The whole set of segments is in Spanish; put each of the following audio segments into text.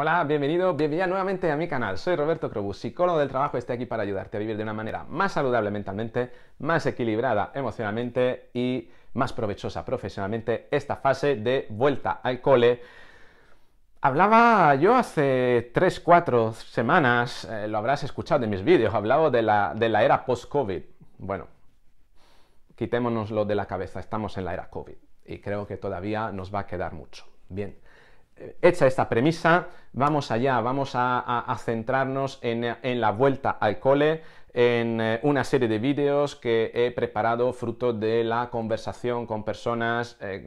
Hola, bienvenido, bienvenida nuevamente a mi canal. Soy Roberto Crobus, psicólogo del trabajo, estoy aquí para ayudarte a vivir de una manera más saludable mentalmente, más equilibrada emocionalmente y más provechosa profesionalmente esta fase de vuelta al cole. Hablaba yo hace 3, 4 semanas, eh, lo habrás escuchado en mis vídeos, hablaba de la, de la era post-COVID. Bueno, quitémonoslo de la cabeza, estamos en la era COVID y creo que todavía nos va a quedar mucho. Bien hecha esta premisa, vamos allá, vamos a, centrarnos en, la vuelta al cole, en eh, una serie de vídeos que he preparado fruto de la conversación con personas eh,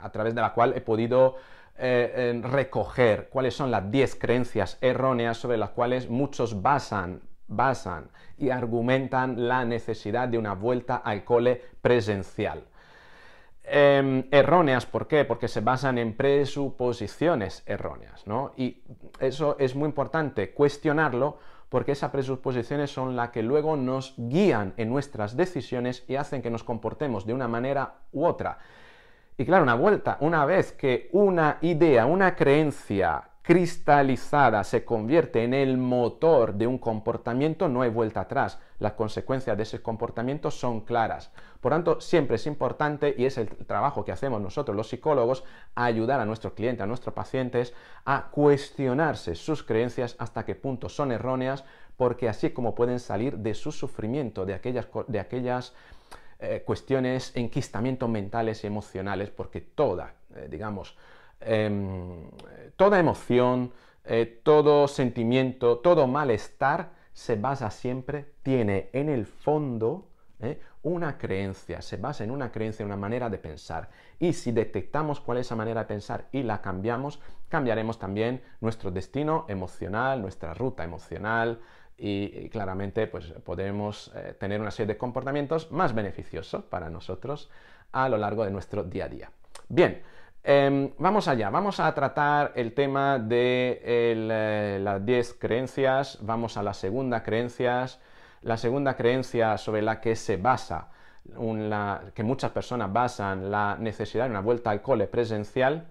a través de la cual he podido eh, recoger cuáles son las 10 creencias erróneas sobre las cuales muchos basan basan y argumentan la necesidad de una vuelta al cole presencial. Em, erróneas, ¿por qué? Porque se basan en presuposiciones erróneas, ¿no? Y eso es muy importante, cuestionarlo, porque esas presuposiciones son las que luego nos guían en nuestras decisiones y hacen que nos comportemos de una manera u otra. Y claro, una vuelta, una vez que una idea, una creencia cristalizada se convierte en el motor de un comportamiento, no hay vuelta atrás. Las consecuencias de ese comportamiento son claras. Por tanto, siempre es importante, y es el trabajo que hacemos nosotros los psicólogos, ayudar a nuestros clientes, a nuestros pacientes, a cuestionarse sus creencias hasta qué punto son erróneas, porque así como pueden salir de su sufrimiento, de aquellas, de aquellas eh, cuestiones, enquistamientos mentales y emocionales, porque toda, eh, digamos, Em, toda emoción, eh, todo sentimiento, todo malestar se basa siempre, tiene en el fondo eh, una creencia, se basa en una creencia, una manera de pensar. Y si detectamos cuál es esa manera de pensar y la cambiamos, cambiaremos también nuestro destino emocional, nuestra ruta emocional y, claramente pues podemos eh, tener una serie de comportamientos más beneficiosos para nosotros a lo largo de nuestro día a día. Bien, Em, vamos allá, vamos a tratar el tema de eh, las 10 creencias, vamos a la segunda creencias, la segunda creencia sobre la que se basa, que muchas personas basan la necesidad de una vuelta al cole presencial,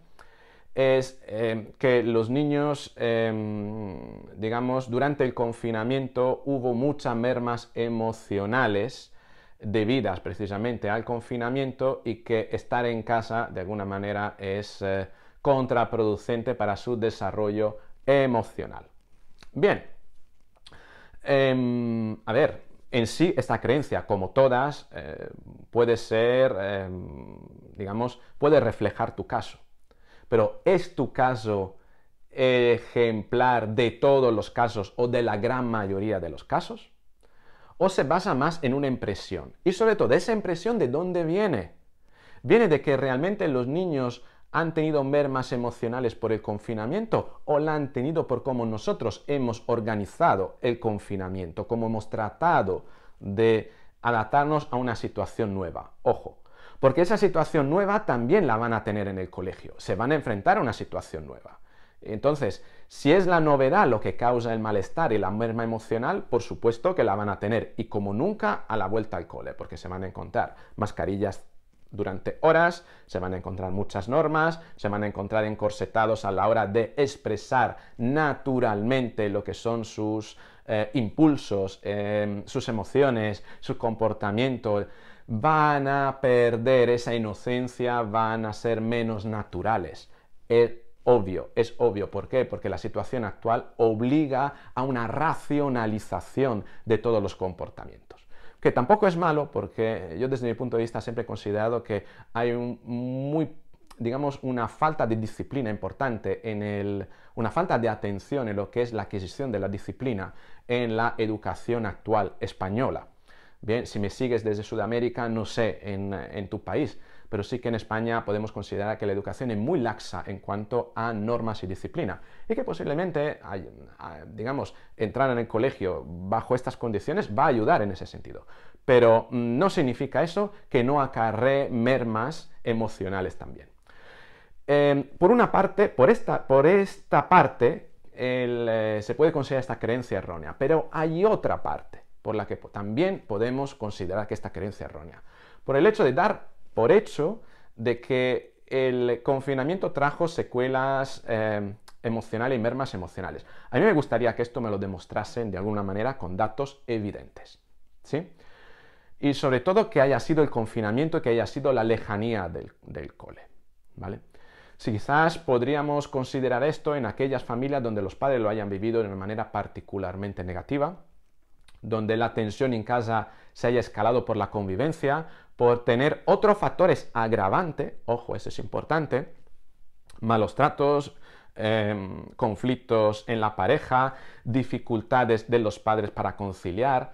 es em, que los niños, em, digamos, durante el confinamiento hubo muchas mermas emocionales debidas precisamente al confinamiento y que estar en casa de alguna manera es eh, contraproducente para su desarrollo emocional. Bien, em, a ver, en sí esta creencia, como todas, eh, puede ser, em, digamos, puede reflejar tu caso, pero ¿es tu caso ejemplar de todos los casos o de la gran mayoría de los casos? o se basa más en una impresión. Y sobre todo, esa impresión de dónde viene. ¿Viene de que realmente los niños han tenido mermas emocionales por el confinamiento o la han tenido por cómo nosotros hemos organizado el confinamiento, cómo hemos tratado de adaptarnos a una situación nueva? Ojo, porque esa situación nueva también la van a tener en el colegio, se van a enfrentar a una situación nueva. Entonces, si es la novedad lo que causa el malestar y la merma emocional, por supuesto que la van a tener y como nunca a la vuelta al cole, porque se van a encontrar mascarillas durante horas, se van a encontrar muchas normas, se van a encontrar encorsetados a la hora de expresar naturalmente lo que son sus eh, impulsos, em, sus emociones, su comportamiento. Van a perder esa inocencia, van a ser menos naturales. Eh, obvio, es obvio. ¿Por qué? Porque la situación actual obliga a una racionalización de todos los comportamientos. Que tampoco es malo, porque yo desde mi punto de vista siempre he considerado que hay un muy digamos, una falta de disciplina importante en el, una falta de atención en lo que es la adquisición de la disciplina en la educación actual española. Bien, si me sigues desde Sudamérica, no sé, en, en tu país, pero sí que en España podemos considerar que la educación es muy laxa en cuanto a normas y disciplina, y que posiblemente, digamos, entrar en el colegio bajo estas condiciones va a ayudar en ese sentido. Pero mm, no significa eso que no acarre mermas emocionales también. Em, por una parte, por esta, por esta parte, eh, se puede considerar esta creencia errónea, pero hay otra parte por la que también podemos considerar que esta creencia errónea. Por el hecho de dar por hecho de que el confinamiento trajo secuelas eh, emocionales y mermas emocionales. A mí me gustaría que esto me lo demostrasen de alguna manera con datos evidentes. ¿Sí? Y sobre todo que haya sido el confinamiento, que haya sido la lejanía del, cole. ¿Vale? Si quizás podríamos considerar esto en aquellas familias donde los padres lo hayan vivido de una manera particularmente negativa, donde la tensión en casa se haya escalado por la convivencia, por tener otros factores agravantes ojo, eso es importante, malos tratos, em, conflictos en la pareja, dificultades de los padres para conciliar.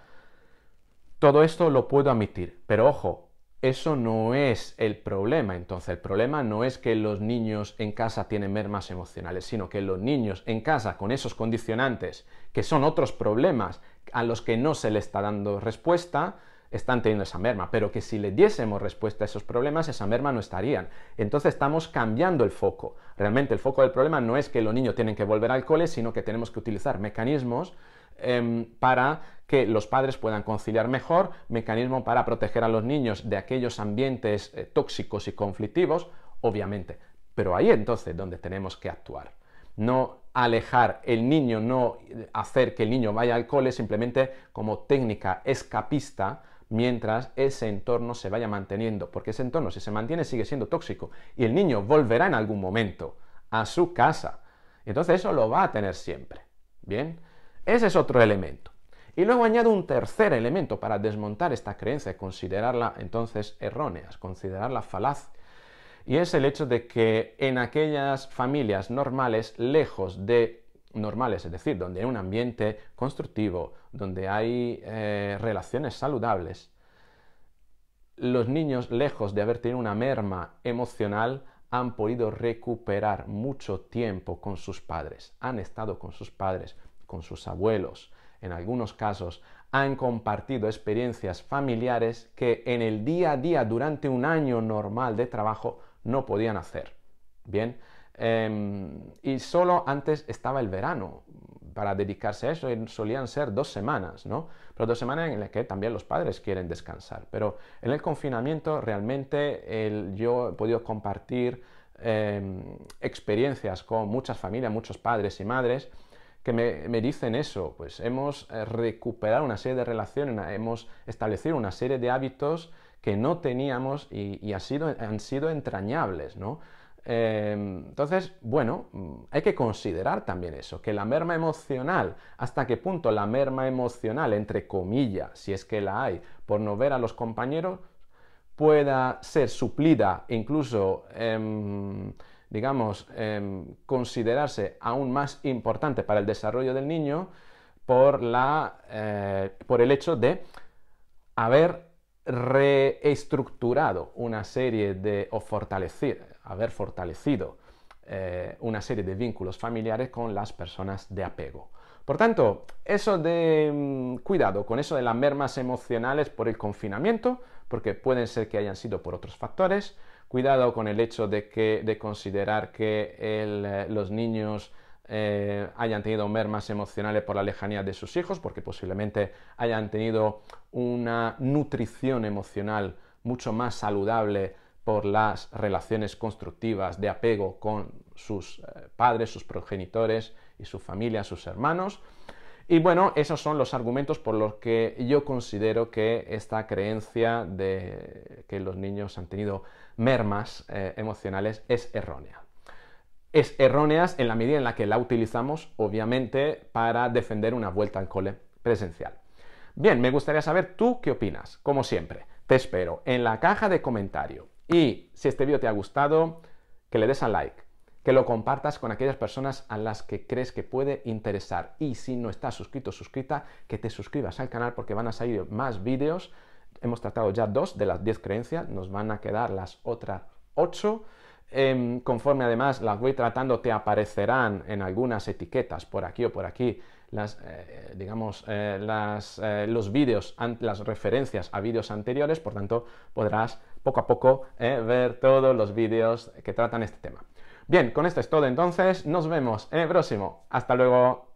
Todo esto lo puedo admitir, pero ojo, eso no es el problema. Entonces, el problema no es que los niños en casa tienen mermas emocionales, sino que los niños en casa con esos condicionantes, que son otros problemas a los que no se le está dando respuesta, están teniendo esa merma, pero que si le diésemos respuesta a esos problemas, esa merma no estarían. Entonces estamos cambiando el foco. Realmente el foco del problema no es que los niños tienen que volver al cole, sino que tenemos que utilizar mecanismos Em, para que los padres puedan conciliar mejor, mecanismo para proteger a los niños de aquellos ambientes eh, tóxicos y conflictivos, obviamente. Pero ahí entonces donde tenemos que actuar. No alejar el niño, no hacer que el niño vaya al cole simplemente como técnica escapista mientras ese entorno se vaya manteniendo, porque ese entorno si se mantiene sigue siendo tóxico y el niño volverá en algún momento a su casa. Entonces eso lo va a tener siempre. Bien, ese es otro elemento. Y luego añado un tercer elemento para desmontar esta creencia y considerarla entonces errónea, considerarla falaz. Y es el hecho de que en aquellas familias normales, lejos de normales, es decir, donde hay un ambiente constructivo, donde hay eh, relaciones saludables, los niños, lejos de haber tenido una merma emocional, han podido recuperar mucho tiempo con sus padres, han estado con sus padres con sus abuelos. En algunos casos han compartido experiencias familiares que en el día a día durante un año normal de trabajo no podían hacer. Bien, em, y solo antes estaba el verano para dedicarse a eso, solían ser dos semanas, ¿no? Pero dos semanas en las que también los padres quieren descansar. Pero en el confinamiento realmente yo he podido compartir em, experiencias con muchas familias, muchos padres y madres, que me, dicen eso, pues hemos eh, recuperado una serie de relaciones, hemos establecido una serie de hábitos que no teníamos y, ha sido, han sido entrañables, ¿no? Em, entonces, bueno, mm, hay que considerar también eso, que la merma emocional, hasta qué punto la merma emocional, entre comillas, si es que la hay, por no ver a los compañeros, pueda ser suplida, incluso... Em, digamos, em, considerarse aún más importante para el desarrollo del niño por, eh, el hecho de haber reestructurado una serie de, o fortalecido, haber fortalecido eh, una serie de vínculos familiares con las personas de apego. Por tanto, eso de mm, cuidado con eso de las mermas emocionales por el confinamiento, porque pueden ser que hayan sido por otros factores, Cuidado con el hecho de, considerar que eh, los niños eh, hayan tenido mermas emocionales por la lejanía de sus hijos, porque posiblemente hayan tenido una nutrición emocional mucho más saludable por las relaciones constructivas de apego con sus eh, padres, sus progenitores y su familia, sus hermanos. Y bueno, esos son los argumentos por los que yo considero que esta creencia de que los niños han tenido mermas eh, emocionales es errónea. Es errónea en la medida en la que la utilizamos, obviamente, para defender una vuelta al cole presencial. Bien, me gustaría saber tú qué opinas. Como siempre, te espero en la caja de comentarios Y si este vídeo te ha gustado, que le des a like que lo compartas con aquellas personas a las que crees que puede interesar. Y si no estás suscrito, suscrita, que te suscribas al canal porque van a salir más vídeos. Hemos tratado ya dos de las 10 creencias, nos van a quedar las otras 8. Em, conforme además las voy tratando, te aparecerán en algunas etiquetas por aquí o por aquí las, eh, digamos, eh, las, eh, los vídeos, las referencias a vídeos anteriores, por tanto podrás poco a poco ver todos los vídeos que tratan este tema. Bien, con esto es todo entonces, nos vemos en el próximo. Hasta luego.